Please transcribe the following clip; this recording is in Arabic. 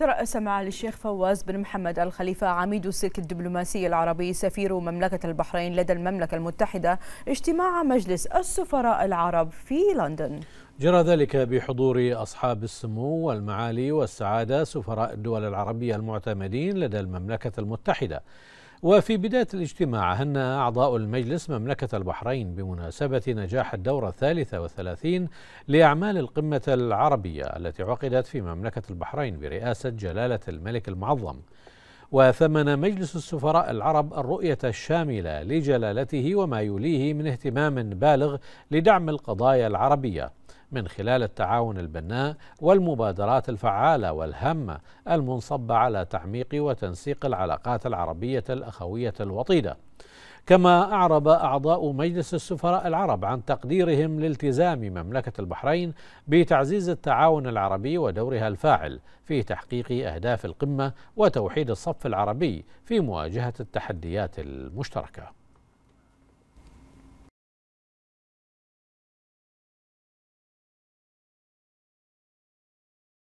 ترأس معالي الشيخ فواز بن محمد الخليفة عميد السلك الدبلوماسي العربي سفير مملكة البحرين لدى المملكة المتحدة اجتماع مجلس السفراء العرب في لندن جرى ذلك بحضور أصحاب السمو والمعالي والسعادة سفراء الدول العربية المعتمدين لدى المملكة المتحدة وفي بداية الاجتماع هن أعضاء المجلس مملكة البحرين بمناسبة نجاح الدورة الثالثة والثلاثين لأعمال القمة العربية التي عقدت في مملكة البحرين برئاسة جلالة الملك المعظم وثمن مجلس السفراء العرب الرؤية الشاملة لجلالته وما يليه من اهتمام بالغ لدعم القضايا العربية من خلال التعاون البناء والمبادرات الفعالة والهامة المنصبة على تعميق وتنسيق العلاقات العربية الأخوية الوطيدة كما أعرب أعضاء مجلس السفراء العرب عن تقديرهم لالتزام مملكة البحرين بتعزيز التعاون العربي ودورها الفاعل في تحقيق أهداف القمة وتوحيد الصف العربي في مواجهة التحديات المشتركة